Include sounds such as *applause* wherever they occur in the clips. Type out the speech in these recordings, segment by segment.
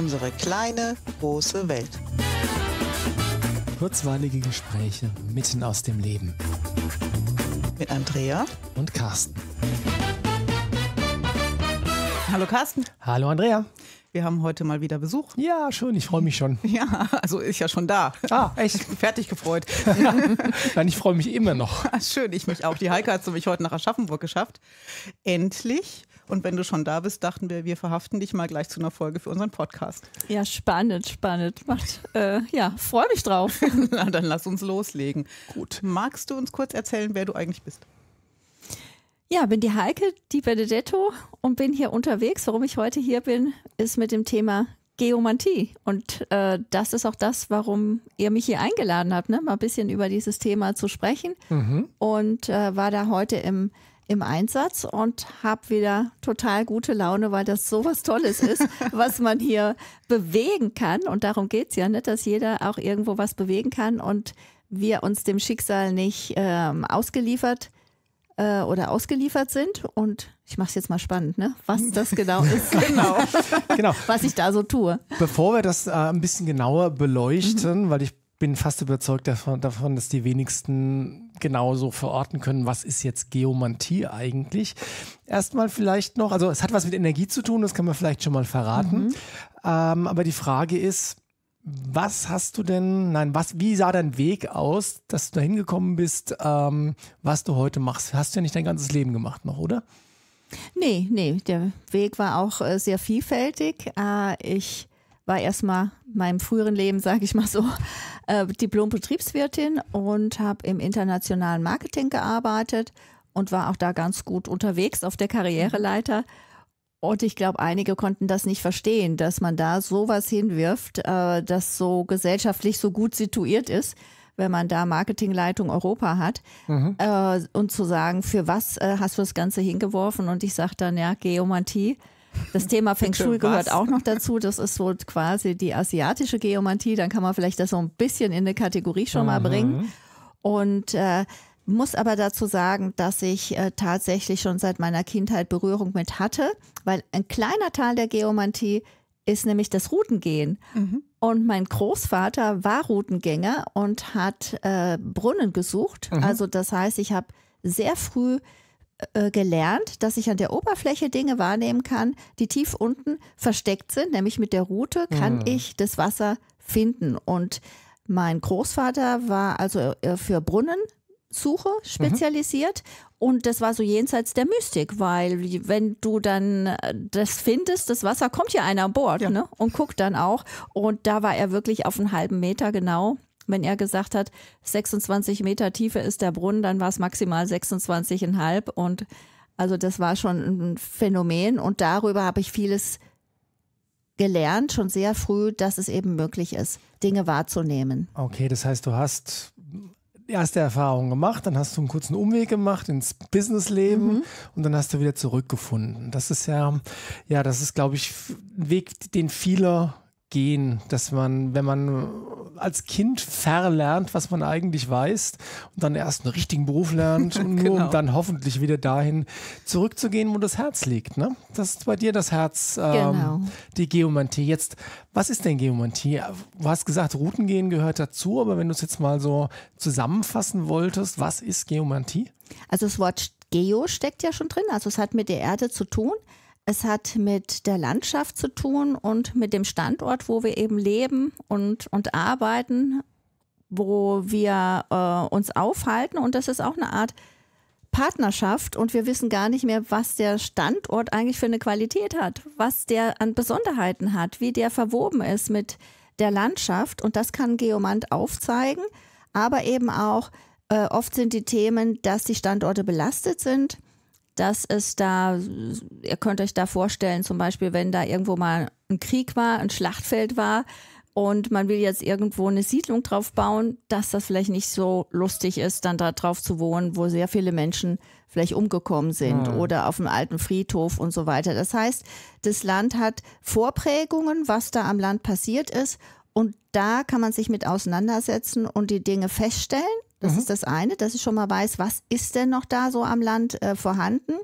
unsere kleine, große Welt. Kurzweilige Gespräche mitten aus dem Leben. Mit Andrea und Carsten. Hallo Carsten. Hallo Andrea. Wir haben heute mal wieder Besuch. Ja, schön, ich freue mich schon. Ja, also ist ja schon da. Ah, echt? *laughs* Fertig gefreut. *laughs* Nein, ich freue mich immer noch. Schön, ich mich auch. Die Heike hat es nämlich heute nach Aschaffenburg geschafft. Endlich. Und wenn du schon da bist, dachten wir, wir verhaften dich mal gleich zu einer Folge für unseren Podcast. Ja, spannend, spannend. Macht, äh, ja, freue mich drauf. *laughs* Na, dann lass uns loslegen. Gut. Magst du uns kurz erzählen, wer du eigentlich bist? Ja, bin die Heike, die Benedetto und bin hier unterwegs. Warum ich heute hier bin, ist mit dem Thema Geomantie. Und äh, das ist auch das, warum ihr mich hier eingeladen habt, ne? mal ein bisschen über dieses Thema zu sprechen. Mhm. Und äh, war da heute im im Einsatz und habe wieder total gute Laune, weil das so was Tolles ist, *laughs* was man hier bewegen kann. Und darum geht es ja, nicht, ne? dass jeder auch irgendwo was bewegen kann und wir uns dem Schicksal nicht ähm, ausgeliefert äh, oder ausgeliefert sind. Und ich mache es jetzt mal spannend, ne? was das genau ist, *laughs* genau. *laughs* genau. was ich da so tue. Bevor wir das äh, ein bisschen genauer beleuchten, mhm. weil ich bin fast überzeugt davon, davon, dass die wenigsten genauso verorten können, was ist jetzt Geomantie eigentlich. Erstmal vielleicht noch, also es hat was mit Energie zu tun, das kann man vielleicht schon mal verraten. Mhm. Ähm, aber die Frage ist, was hast du denn, nein, was, wie sah dein Weg aus, dass du da hingekommen bist, ähm, was du heute machst? Hast du ja nicht dein ganzes Leben gemacht noch, oder? Nee, nee, der Weg war auch äh, sehr vielfältig. Äh, ich war erstmal meinem früheren Leben, sage ich mal so, äh, Diplom-Betriebswirtin und habe im internationalen Marketing gearbeitet und war auch da ganz gut unterwegs auf der Karriereleiter. Und ich glaube, einige konnten das nicht verstehen, dass man da sowas hinwirft, äh, das so gesellschaftlich so gut situiert ist, wenn man da Marketingleitung Europa hat. Mhm. Äh, und zu sagen, für was äh, hast du das Ganze hingeworfen? Und ich sage dann, ja, Geomantie. Das Thema Feng Shui gehört auch noch dazu. Das ist so quasi die asiatische Geomantie. Dann kann man vielleicht das so ein bisschen in eine Kategorie schon mal mhm. bringen. Und äh, muss aber dazu sagen, dass ich äh, tatsächlich schon seit meiner Kindheit Berührung mit hatte, weil ein kleiner Teil der Geomantie ist nämlich das Routengehen. Mhm. Und mein Großvater war Routengänger und hat äh, Brunnen gesucht. Mhm. Also das heißt, ich habe sehr früh äh, gelernt, dass ich an der Oberfläche Dinge wahrnehmen kann, die tief unten versteckt sind. Nämlich mit der Route kann mhm. ich das Wasser finden. Und mein Großvater war also äh, für Brunnensuche mhm. spezialisiert mhm. Und das war so jenseits der Mystik, weil wenn du dann äh, das findest, das Wasser kommt ja einer an Bord ja. Ne? und guckt dann auch. Und da war er wirklich auf einen halben Meter genau wenn er gesagt hat, 26 Meter Tiefe ist der Brunnen, dann war es maximal 26,5 und also das war schon ein Phänomen und darüber habe ich vieles gelernt, schon sehr früh, dass es eben möglich ist, Dinge wahrzunehmen. Okay, das heißt, du hast erste Erfahrung gemacht, dann hast du einen kurzen Umweg gemacht ins Businessleben mhm. und dann hast du wieder zurückgefunden. Das ist ja, ja, das ist, glaube ich, ein Weg, den viele gehen, dass man, wenn man als Kind verlernt, was man eigentlich weiß und dann erst einen richtigen Beruf lernt, *laughs* und genau. um dann hoffentlich wieder dahin zurückzugehen, wo das Herz liegt. Ne? Das ist bei dir das Herz, ähm, genau. die Geomantie. Jetzt, was ist denn Geomantie? Du hast gesagt, Routengehen gehört dazu, aber wenn du es jetzt mal so zusammenfassen wolltest, was ist Geomantie? Also das Wort Geo steckt ja schon drin, also es hat mit der Erde zu tun. Es hat mit der Landschaft zu tun und mit dem Standort, wo wir eben leben und, und arbeiten, wo wir äh, uns aufhalten. Und das ist auch eine Art Partnerschaft. Und wir wissen gar nicht mehr, was der Standort eigentlich für eine Qualität hat, was der an Besonderheiten hat, wie der verwoben ist mit der Landschaft. Und das kann Geomant aufzeigen. Aber eben auch, äh, oft sind die Themen, dass die Standorte belastet sind dass es da, ihr könnt euch da vorstellen, zum Beispiel, wenn da irgendwo mal ein Krieg war, ein Schlachtfeld war und man will jetzt irgendwo eine Siedlung drauf bauen, dass das vielleicht nicht so lustig ist, dann da drauf zu wohnen, wo sehr viele Menschen vielleicht umgekommen sind mhm. oder auf einem alten Friedhof und so weiter. Das heißt, das Land hat Vorprägungen, was da am Land passiert ist und da kann man sich mit auseinandersetzen und die Dinge feststellen das mhm. ist das eine, dass ich schon mal weiß, was ist denn noch da so am Land äh, vorhanden.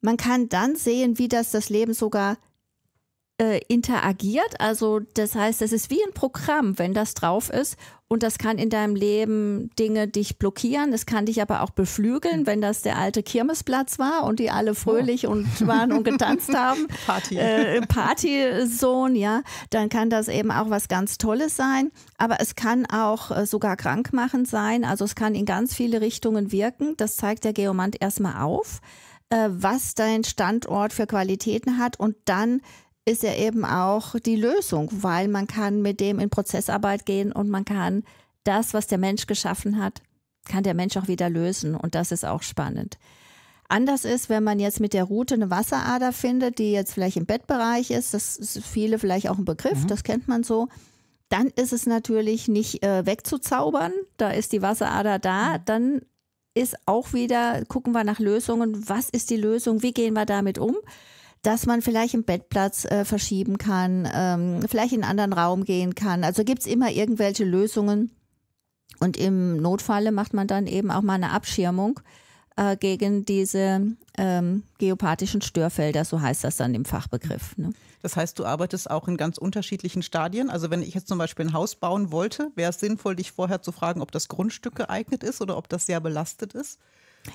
Man kann dann sehen, wie das das Leben sogar äh, interagiert. Also das heißt, es ist wie ein Programm, wenn das drauf ist. Und das kann in deinem Leben Dinge dich blockieren, das kann dich aber auch beflügeln, wenn das der alte Kirmesplatz war und die alle fröhlich oh. und waren und getanzt haben. *laughs* Party. Äh, Partysohn, ja. Dann kann das eben auch was ganz Tolles sein. Aber es kann auch äh, sogar krankmachend sein. Also es kann in ganz viele Richtungen wirken. Das zeigt der Geomant erstmal auf, äh, was dein Standort für Qualitäten hat und dann ist ja eben auch die Lösung, weil man kann mit dem in Prozessarbeit gehen und man kann das, was der Mensch geschaffen hat, kann der Mensch auch wieder lösen und das ist auch spannend. Anders ist, wenn man jetzt mit der Route eine Wasserader findet, die jetzt vielleicht im Bettbereich ist, das ist viele vielleicht auch ein Begriff, mhm. das kennt man so, dann ist es natürlich nicht äh, wegzuzaubern, da ist die Wasserader da, mhm. dann ist auch wieder, gucken wir nach Lösungen, was ist die Lösung, wie gehen wir damit um? dass man vielleicht einen Bettplatz äh, verschieben kann, ähm, vielleicht in einen anderen Raum gehen kann. Also gibt es immer irgendwelche Lösungen. Und im Notfalle macht man dann eben auch mal eine Abschirmung äh, gegen diese ähm, geopathischen Störfelder, so heißt das dann im Fachbegriff. Ne? Das heißt, du arbeitest auch in ganz unterschiedlichen Stadien. Also wenn ich jetzt zum Beispiel ein Haus bauen wollte, wäre es sinnvoll, dich vorher zu fragen, ob das Grundstück geeignet ist oder ob das sehr belastet ist.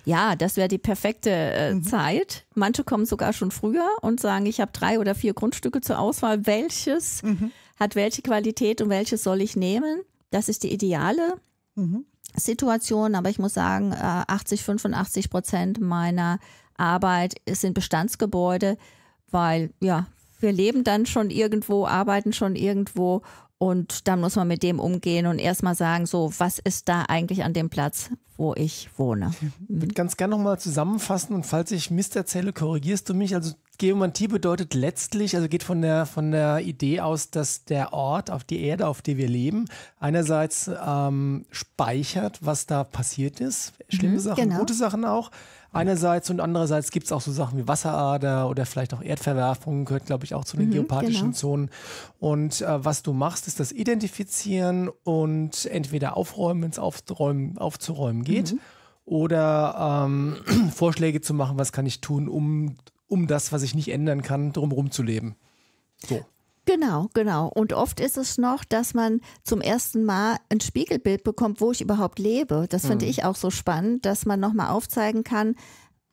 Ja, das wäre die perfekte äh, mhm. Zeit. Manche kommen sogar schon früher und sagen, ich habe drei oder vier Grundstücke zur Auswahl. Welches mhm. hat welche Qualität und welches soll ich nehmen? Das ist die ideale mhm. Situation. Aber ich muss sagen, 80, äh, 85 Prozent meiner Arbeit sind Bestandsgebäude, weil ja, wir leben dann schon irgendwo, arbeiten schon irgendwo und dann muss man mit dem umgehen und erstmal sagen, so, was ist da eigentlich an dem Platz, wo ich wohne? Ich würde ganz gerne nochmal zusammenfassen und falls ich Mist erzähle, korrigierst du mich. Also Geomantie bedeutet letztlich, also geht von der, von der Idee aus, dass der Ort auf die Erde, auf der wir leben, einerseits ähm, speichert, was da passiert ist, schlimme mhm, Sachen, genau. gute Sachen auch, einerseits und andererseits gibt es auch so Sachen wie Wasserader oder vielleicht auch Erdverwerfungen, gehört glaube ich auch zu den mhm, genau. geopathischen genau. Zonen. Und äh, was du machst, ist das Identifizieren und entweder aufräumen, wenn es aufräumen, aufzuräumen geht. Mhm. Oder ähm, *clears throat* Vorschläge zu machen, was kann ich tun, um, um das, was ich nicht ändern kann, drumherum zu leben. So. Genau, genau. Und oft ist es noch, dass man zum ersten Mal ein Spiegelbild bekommt, wo ich überhaupt lebe. Das mhm. finde ich auch so spannend, dass man nochmal aufzeigen kann,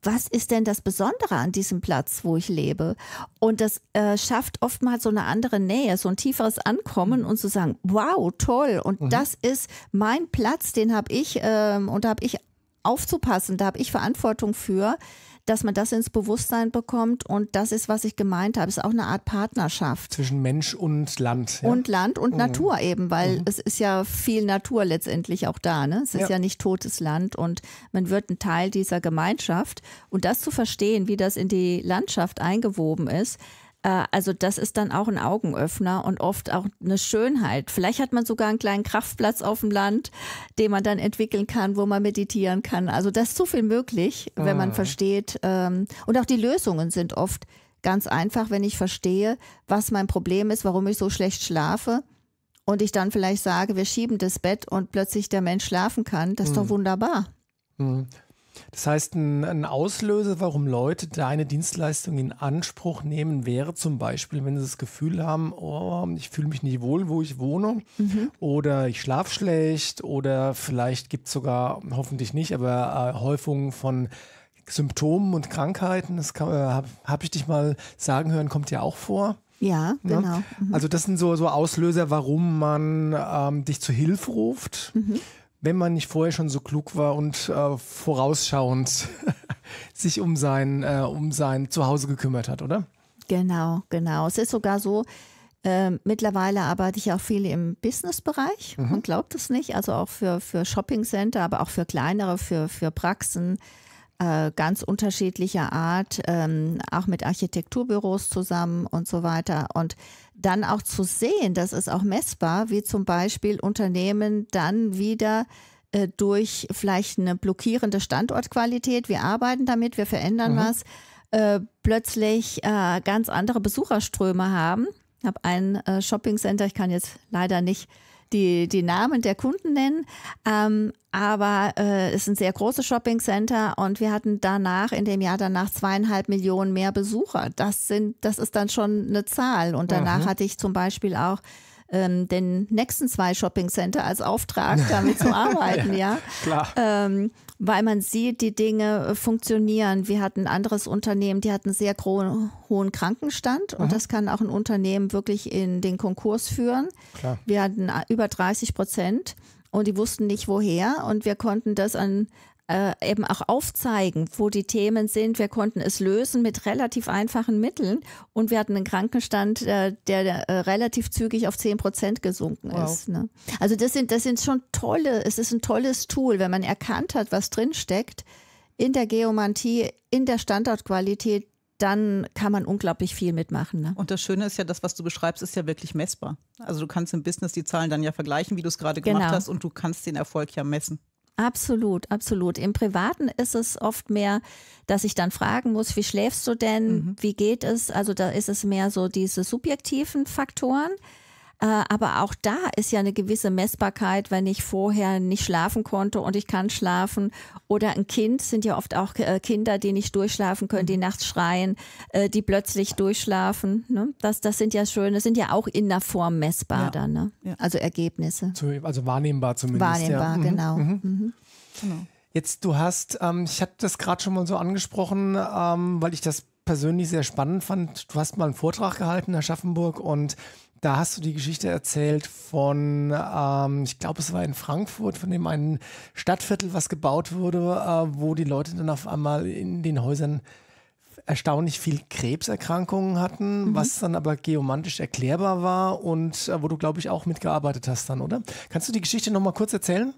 was ist denn das Besondere an diesem Platz, wo ich lebe? Und das äh, schafft oftmals so eine andere Nähe, so ein tieferes Ankommen und zu sagen, wow, toll. Und mhm. das ist mein Platz, den habe ich ähm, und da habe ich aufzupassen, da habe ich Verantwortung für dass man das ins Bewusstsein bekommt und das ist, was ich gemeint habe, ist auch eine Art Partnerschaft. Zwischen Mensch und Land. Ja. Und Land und mhm. Natur eben, weil mhm. es ist ja viel Natur letztendlich auch da. Ne? Es ist ja. ja nicht totes Land und man wird ein Teil dieser Gemeinschaft und das zu verstehen, wie das in die Landschaft eingewoben ist, äh, also das ist dann auch ein Augenöffner und oft auch eine Schönheit. Vielleicht hat man sogar einen kleinen Kraftplatz auf dem Land, den man dann entwickeln kann, wo man meditieren kann. Also das ist so viel möglich, wenn man ah. versteht. Ähm, und auch die Lösungen sind oft ganz einfach, wenn ich verstehe, was mein Problem ist, warum ich so schlecht schlafe. Und ich dann vielleicht sage, wir schieben das Bett und plötzlich der Mensch schlafen kann. Das ist doch mhm. wunderbar. Mhm. Das heißt, ein, Auslöser, warum Leute deine Dienstleistung in Anspruch nehmen, wäre zum Beispiel, wenn sie das Gefühl haben, oh, ich fühle mich nicht wohl, wo ich wohne, mhm. oder ich schlafe schlecht, oder vielleicht gibt es sogar, hoffentlich nicht, aber äh, Häufungen von Symptomen und Krankheiten. Das äh, habe hab ich dich mal sagen hören, kommt ja auch vor. Ja, ne? genau. Ja? Mhm. Also das sind so, so Auslöser, warum man ähm, dich zu Hilfe ruft. Mhm wenn man nicht vorher schon so klug war und äh, vorausschauend *laughs* sich um sein, äh, um sein Zuhause gekümmert hat, oder? Genau, genau. Es ist sogar so, äh, mittlerweile arbeite ich auch viel im Businessbereich. Mhm. Man glaubt es nicht. Also auch für, für Shoppingcenter, aber auch für kleinere, für, für Praxen äh, ganz unterschiedlicher Art, ähm, auch mit Architekturbüros zusammen und so weiter. Und dann auch zu sehen, das ist auch messbar, wie zum Beispiel Unternehmen dann wieder äh, durch vielleicht eine blockierende Standortqualität, wir arbeiten damit, wir verändern mhm. was, äh, plötzlich äh, ganz andere Besucherströme haben. Ich habe ein äh, Shoppingcenter, ich kann jetzt leider nicht die, die Namen der Kunden nennen. Ähm, aber äh, es ist ein sehr großes Shopping Center und wir hatten danach, in dem Jahr danach, zweieinhalb Millionen mehr Besucher. Das sind, das ist dann schon eine Zahl. Und danach mhm. hatte ich zum Beispiel auch ähm, den nächsten zwei Shopping Center als Auftrag damit zu *laughs* arbeiten, ja. ja. Klar. Ähm, weil man sieht, die Dinge äh, funktionieren. Wir hatten ein anderes Unternehmen, die hatten einen sehr hohen Krankenstand und mhm. das kann auch ein Unternehmen wirklich in den Konkurs führen. Klar. Wir hatten äh, über 30 Prozent und die wussten nicht woher und wir konnten das an äh, eben auch aufzeigen, wo die Themen sind. Wir konnten es lösen mit relativ einfachen Mitteln und wir hatten einen Krankenstand, äh, der äh, relativ zügig auf 10 Prozent gesunken wow. ist. Ne? Also das sind, das sind schon tolle, es ist ein tolles Tool, wenn man erkannt hat, was drinsteckt in der Geomantie, in der Standortqualität, dann kann man unglaublich viel mitmachen. Ne? Und das Schöne ist ja, das, was du beschreibst, ist ja wirklich messbar. Also du kannst im Business die Zahlen dann ja vergleichen, wie du es gerade gemacht genau. hast, und du kannst den Erfolg ja messen. Absolut, absolut. Im Privaten ist es oft mehr, dass ich dann fragen muss, wie schläfst du denn, mhm. wie geht es? Also da ist es mehr so diese subjektiven Faktoren. Äh, aber auch da ist ja eine gewisse Messbarkeit, wenn ich vorher nicht schlafen konnte und ich kann schlafen. Oder ein Kind sind ja oft auch äh, Kinder, die nicht durchschlafen können, die mhm. nachts schreien, äh, die plötzlich durchschlafen. Ne? Das, das sind ja schöne, sind ja auch in der Form messbar ja. dann. Ne? Ja. Also Ergebnisse. Also wahrnehmbar zumindest. Wahrnehmbar, ja. Mhm. genau. Mhm. mhm. Genau. Jetzt, du hast, ähm, ich hatte das gerade schon mal so angesprochen, ähm, weil ich das persönlich sehr spannend fand. Du hast mal einen Vortrag gehalten Herr Schaffenburg, und da hast du die Geschichte erzählt von, ähm, ich glaube, es war in Frankfurt, von dem einen Stadtviertel, was gebaut wurde, äh, wo die Leute dann auf einmal in den Häusern erstaunlich viel Krebserkrankungen hatten, mhm. was dann aber geomantisch erklärbar war und äh, wo du, glaube ich, auch mitgearbeitet hast dann, oder? Kannst du die Geschichte nochmal kurz erzählen?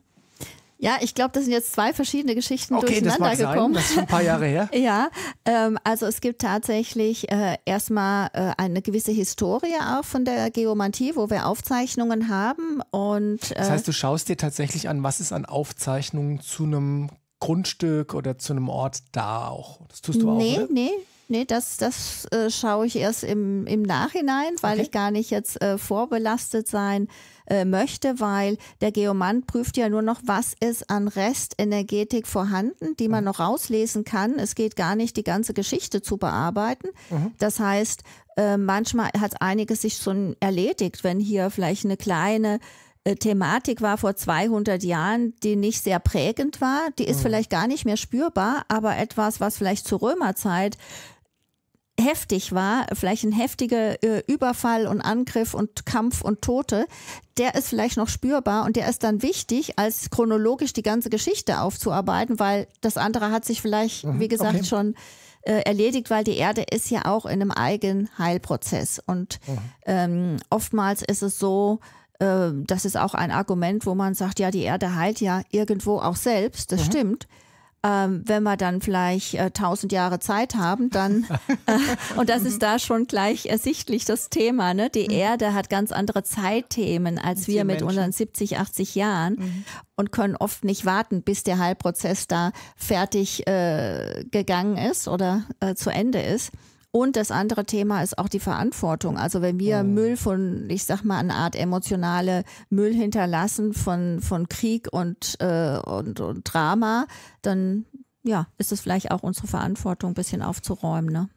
Ja, ich glaube, das sind jetzt zwei verschiedene Geschichten okay, durcheinander das mag gekommen. Sein. Das ist schon ein paar Jahre her. *laughs* ja, ähm, also es gibt tatsächlich äh, erstmal äh, eine gewisse Historie auch von der Geomantie, wo wir Aufzeichnungen haben. Und, äh, das heißt, du schaust dir tatsächlich an, was ist an Aufzeichnungen zu einem Grundstück oder zu einem Ort da auch. Das tust du auch. Nee, nee, nee, das, das äh, schaue ich erst im, im Nachhinein, weil okay. ich gar nicht jetzt äh, vorbelastet sein äh, möchte, weil der Geomant prüft ja nur noch, was ist an Restenergetik vorhanden, die man mhm. noch rauslesen kann. Es geht gar nicht, die ganze Geschichte zu bearbeiten. Mhm. Das heißt, äh, manchmal hat einiges sich schon erledigt, wenn hier vielleicht eine kleine äh, Thematik war vor 200 Jahren, die nicht sehr prägend war, die ist mhm. vielleicht gar nicht mehr spürbar, aber etwas, was vielleicht zur Römerzeit heftig war, vielleicht ein heftiger äh, Überfall und Angriff und Kampf und Tote, der ist vielleicht noch spürbar und der ist dann wichtig, als chronologisch die ganze Geschichte aufzuarbeiten, weil das andere hat sich vielleicht, mhm, wie gesagt, okay. schon äh, erledigt, weil die Erde ist ja auch in einem eigenen Heilprozess. Und mhm. ähm, oftmals ist es so, äh, das ist auch ein Argument, wo man sagt, ja, die Erde heilt ja irgendwo auch selbst, das mhm. stimmt ähm, wenn wir dann vielleicht äh, tausend äh, Jahre Zeit haben, dann, *laughs* äh, und das ist da schon gleich ersichtlich das Thema, ne? die mhm. Erde hat ganz andere Zeitthemen als wir mit Menschen. unseren 70, 80 Jahren mhm. und können oft nicht warten, bis der Heilprozess da fertig äh, gegangen ist oder äh, zu Ende ist. Und das andere Thema ist auch die Verantwortung. Also wenn wir mhm. Müll von, ich sag mal, eine Art emotionale Müll hinterlassen von, von Krieg und, äh, und, und Drama, dann ja, ist es vielleicht auch unsere Verantwortung, ein bisschen aufzuräumen. Ne?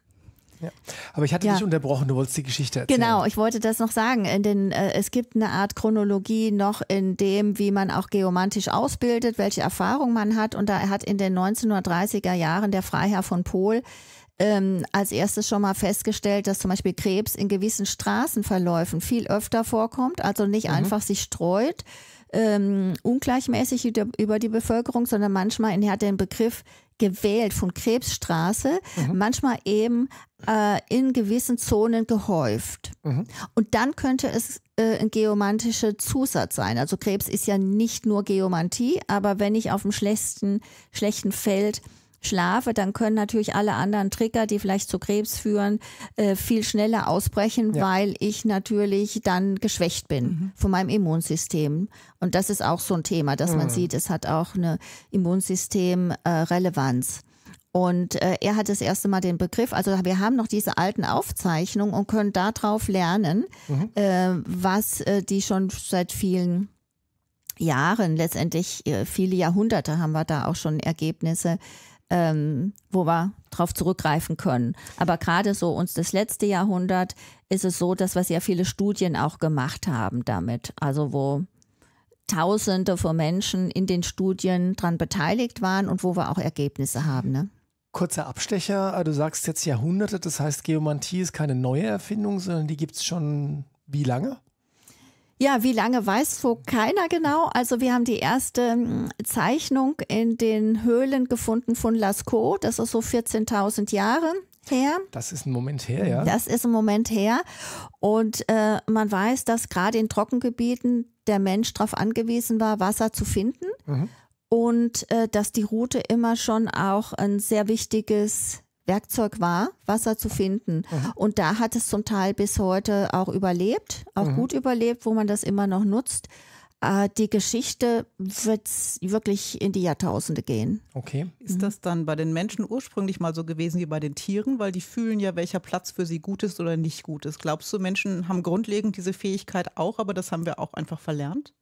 Ja. Aber ich hatte ja. dich unterbrochen, du wolltest die Geschichte erzählen. Genau, ich wollte das noch sagen. In den, äh, es gibt eine Art Chronologie noch in dem, wie man auch geomantisch ausbildet, welche Erfahrung man hat. Und da hat in den 1930er Jahren der Freiherr von Pohl ähm, als erstes schon mal festgestellt, dass zum Beispiel Krebs in gewissen Straßenverläufen viel öfter vorkommt, also nicht mhm. einfach sich streut, ähm, ungleichmäßig über die Bevölkerung, sondern manchmal, er hat den Begriff gewählt von Krebsstraße, mhm. manchmal eben äh, in gewissen Zonen gehäuft. Mhm. Und dann könnte es äh, ein geomantischer Zusatz sein. Also Krebs ist ja nicht nur Geomantie, aber wenn ich auf dem schlechten, schlechten Feld schlafe, dann können natürlich alle anderen Trigger, die vielleicht zu Krebs führen, äh, viel schneller ausbrechen, ja. weil ich natürlich dann geschwächt bin mhm. von meinem Immunsystem. Und das ist auch so ein Thema, dass mhm. man sieht, es hat auch eine Immunsystemrelevanz. Und äh, er hat das erste Mal den Begriff, also wir haben noch diese alten Aufzeichnungen und können darauf lernen, mhm. äh, was äh, die schon seit vielen Jahren, letztendlich äh, viele Jahrhunderte haben wir da auch schon Ergebnisse ähm, wo wir darauf zurückgreifen können. Aber gerade so uns das letzte Jahrhundert ist es so, dass wir sehr viele Studien auch gemacht haben damit. Also wo Tausende von Menschen in den Studien dran beteiligt waren und wo wir auch Ergebnisse haben. Ne? Kurzer Abstecher, ah, du sagst jetzt Jahrhunderte, das heißt Geomantie ist keine neue Erfindung, sondern die gibt es schon wie lange? Ja, wie lange weiß so keiner genau. Also wir haben die erste hm, Zeichnung in den Höhlen gefunden von Lascaux. Das ist so 14.000 Jahre her. Das ist ein Moment her, ja. Das ist ein Moment her. Und äh, man weiß, dass gerade in Trockengebieten der Mensch darauf angewiesen war, Wasser zu finden. Mhm. Und äh, dass die Route immer schon auch ein sehr wichtiges Werkzeug war, Wasser zu finden. Mhm. Und da hat es zum Teil bis heute auch überlebt, auch mhm. gut überlebt, wo man das immer noch nutzt. Äh, die Geschichte wird wirklich in die Jahrtausende gehen. Okay. Ist mhm. das dann bei den Menschen ursprünglich mal so gewesen wie bei den Tieren? Weil die fühlen ja, welcher Platz für sie gut ist oder nicht gut ist. Glaubst du, Menschen haben grundlegend diese Fähigkeit auch, aber das haben wir auch einfach verlernt?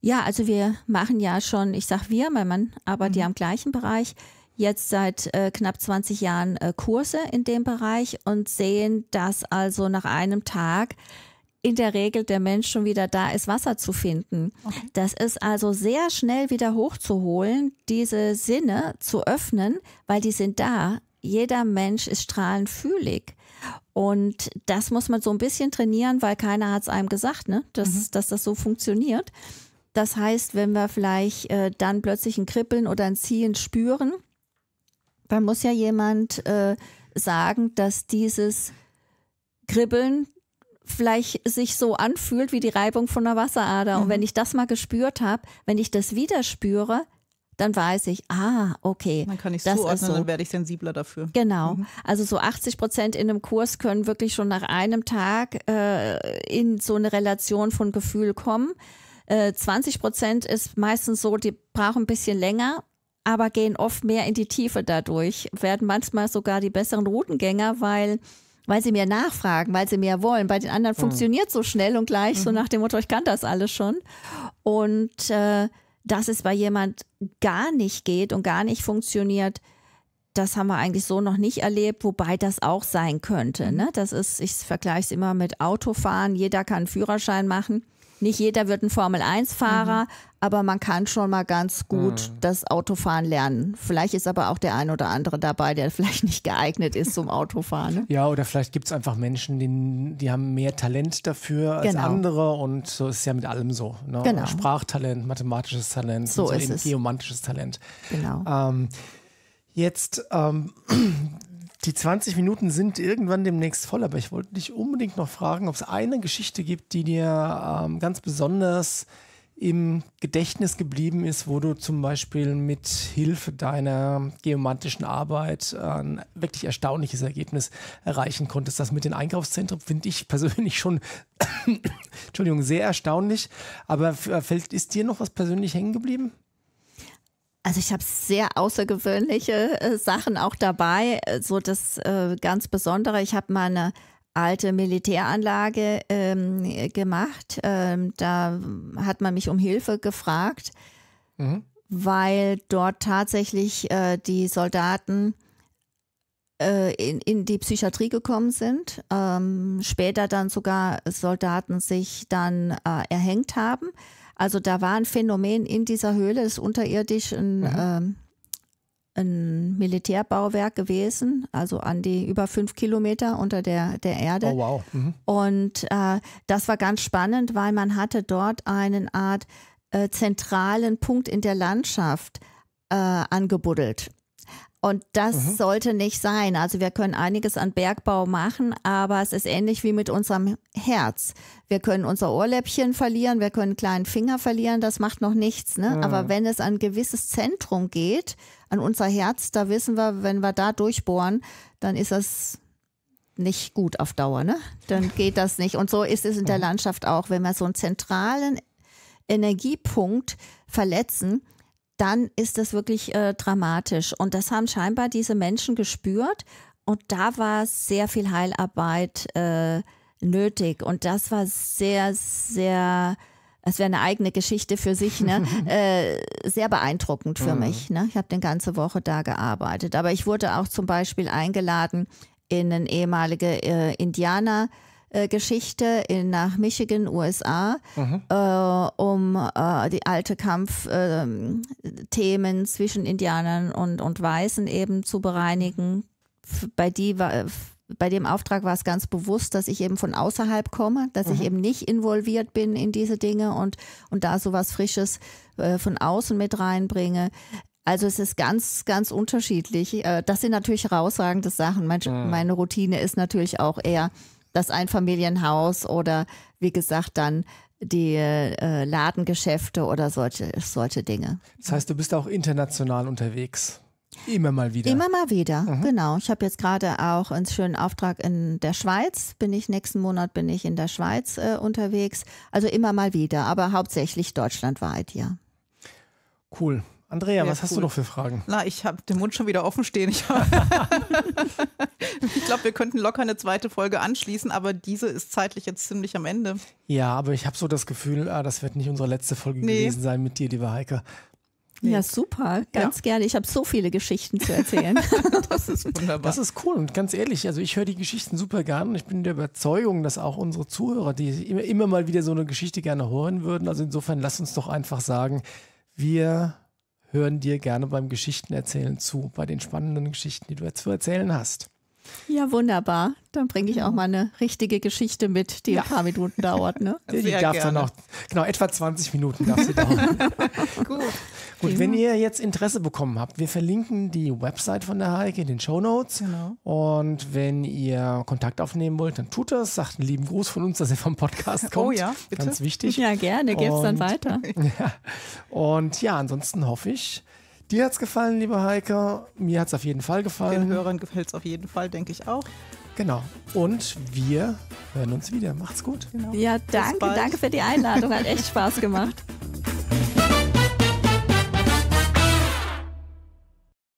Ja, also wir machen ja schon, ich sag wir, mein Mann arbeitet mhm. ja im gleichen Bereich jetzt seit äh, knapp 20 Jahren äh, Kurse in dem Bereich und sehen, dass also nach einem Tag in der Regel der Mensch schon wieder da ist, Wasser zu finden. Okay. Das ist also sehr schnell wieder hochzuholen, diese Sinne zu öffnen, weil die sind da. Jeder Mensch ist strahlenfühlig. Und das muss man so ein bisschen trainieren, weil keiner hat es einem gesagt, ne? dass, mhm. dass das so funktioniert. Das heißt, wenn wir vielleicht äh, dann plötzlich ein Kribbeln oder ein Ziehen spüren, da muss ja jemand äh, sagen, dass dieses Kribbeln vielleicht sich so anfühlt wie die Reibung von einer Wasserader. Mhm. Und wenn ich das mal gespürt habe, wenn ich das wieder spüre, dann weiß ich, ah, okay. Dann kann ich es zuordnen, so. dann werde ich sensibler dafür. Genau. Mhm. Also so 80 Prozent in einem Kurs können wirklich schon nach einem Tag äh, in so eine Relation von Gefühl kommen. 20 äh, Prozent ist meistens so, die brauchen ein bisschen länger, aber gehen oft mehr in die Tiefe dadurch, werden manchmal sogar die besseren Routengänger, weil weil sie mehr nachfragen, weil sie mehr wollen. Bei den anderen mhm. funktioniert so schnell und gleich, mhm. so nach dem Motto, ich kann das alles schon. Und äh, dass es bei jemand gar nicht geht und gar nicht funktioniert, das haben wir eigentlich so noch nicht erlebt, wobei das auch sein könnte. Ne? Mhm. Das ist, ich vergleiche es immer mit Autofahren. Jeder kann einen Führerschein machen. Nicht jeder wird ein Formel-1-Fahrer, mhm. aber man kann schon mal ganz gut mhm. das Autofahren lernen. Vielleicht ist aber auch der ein oder andere dabei, der *laughs* vielleicht nicht geeignet ist zum Autofahren. Ne? Ja, oder vielleicht gibt es einfach Menschen, die, die haben mehr Talent dafür als genau. andere und so ist es ja mit allem so. Ne? Genau. Sprachtalent, mathematisches Talent, so, so ist es. geomantisches Talent. Genau. Ähm, Jetzt ähm, *clears throat* Die 20 Minuten sind irgendwann demnächst voll, aber ich wollte dich unbedingt noch fragen, ob es eine Geschichte gibt, die dir ähm, ganz besonders im Gedächtnis geblieben ist, wo du zum Beispiel mit Hilfe deiner geomantischen Arbeit ein wirklich erstaunliches Ergebnis erreichen konntest. Das mit den Einkaufszentren finde ich persönlich schon, *coughs* Entschuldigung, sehr erstaunlich. Aber äh, ist dir noch was persönlich hängen geblieben? Also ich habe sehr außergewöhnliche äh, Sachen auch dabei, so das äh, ganz Besondere. Ich habe meine alte Militäranlage ähm, gemacht. Ähm, da hat man mich um Hilfe gefragt, mhm. weil dort tatsächlich äh, die Soldaten äh, in, in die Psychiatrie gekommen sind, ähm, später dann sogar Soldaten sich dann äh, erhängt haben. Also da war ein Phänomen in dieser Höhle, ist unterirdisch ein, mhm. äh, ein Militärbauwerk gewesen, also an die über fünf Kilometer unter der, der Erde. Oh wow. Mhm. Und äh, das war ganz spannend, weil man hatte dort einen Art äh, zentralen Punkt in der Landschaft äh, angebuddelt. Und das mhm. sollte nicht sein. Also wir können einiges an Bergbau machen, aber es ist ähnlich wie mit unserem Herz. Wir können unser Ohrläppchen verlieren, wir können einen kleinen Finger verlieren, das macht noch nichts. Ne? Mhm. Aber wenn es an ein gewisses Zentrum geht, an unser Herz, da wissen wir, wenn wir da durchbohren, dann ist das nicht gut auf Dauer, ne? Dann *laughs* geht das nicht. Und so ist es in der Landschaft auch. Wenn wir so einen zentralen Energiepunkt verletzen, dann ist das wirklich äh, dramatisch. Und das haben scheinbar diese Menschen gespürt. Und da war sehr viel Heilarbeit äh, nötig. Und das war sehr, sehr, es wäre eine eigene Geschichte für sich, ne? *laughs* äh, sehr beeindruckend für mhm. mich. Ne? Ich habe eine ganze Woche da gearbeitet. Aber ich wurde auch zum Beispiel eingeladen in eine ehemalige äh, Indianer- äh, Geschichte in, nach Michigan, USA, mhm. äh, um äh, die alte Kampfthemen ähm, zwischen Indianern und, und Weißen eben zu bereinigen. bei die bei dem Auftrag war es ganz bewusst, dass ich eben von außerhalb komme, dass mhm. ich eben nicht involviert bin in diese Dinge und, und da so was Frisches äh, von außen mit reinbringe. Also es ist ganz, ganz unterschiedlich. Äh, das sind natürlich herausragende Sachen. Mein, mhm. Meine Routine ist natürlich auch eher das Einfamilienhaus oder wie gesagt dann die äh, Ladengeschäfte oder solche, solche Dinge. Das heißt, du bist auch international unterwegs. Immer mal wieder. Immer mal wieder, mhm. genau. Ich habe jetzt gerade auch einen schönen Auftrag in der Schweiz. Bin ich nächsten Monat bin ich in der Schweiz äh, unterwegs. Also immer mal wieder, aber hauptsächlich deutschlandweit, ja. Cool. Andrea, Sehr was cool. hast du noch für Fragen? Na, ich habe den Mund schon wieder offen stehen. Ich, *laughs* ich glaube, wir könnten locker eine zweite Folge anschließen, aber diese ist zeitlich jetzt ziemlich am Ende. Ja, aber ich habe so das Gefühl, ah, das wird nicht unsere letzte Folge nee. gewesen sein mit dir, liebe Heike. Nee. Ja, super, ganz ja. gerne. Ich habe so viele Geschichten zu erzählen. *laughs* das ist wunderbar. Das ist cool und ganz ehrlich, also ich höre die Geschichten super gerne und ich bin der Überzeugung, dass auch unsere Zuhörer, die immer, immer mal wieder so eine Geschichte gerne hören würden, also insofern lass uns doch einfach sagen, wir hören dir gerne beim Geschichtenerzählen zu, bei den spannenden Geschichten, die du zu erzählen hast. Ja, wunderbar. Dann bringe ich auch mhm. mal eine richtige Geschichte mit, die ja. ein paar Minuten dauert. Ne? *laughs* die darf gerne. dann auch, genau, etwa 20 Minuten darf sie dauern. *laughs* Gut. Gut, wenn ihr jetzt Interesse bekommen habt, wir verlinken die Website von der Heike in den Show Notes. Genau. Und wenn ihr Kontakt aufnehmen wollt, dann tut das. Sagt einen lieben Gruß von uns, dass ihr vom Podcast *laughs* oh kommt. Oh ja, bitte. Ganz wichtig. Ja, gerne. Gebt es dann weiter. Ja. Und ja, ansonsten hoffe ich, Dir hat's gefallen, liebe Heike. Mir hat's auf jeden Fall gefallen. Den Hörern gefällt's auf jeden Fall, denke ich auch. Genau. Und wir hören uns wieder. Macht's gut. Genau. Ja, danke, danke für die Einladung. Hat echt *laughs* Spaß gemacht.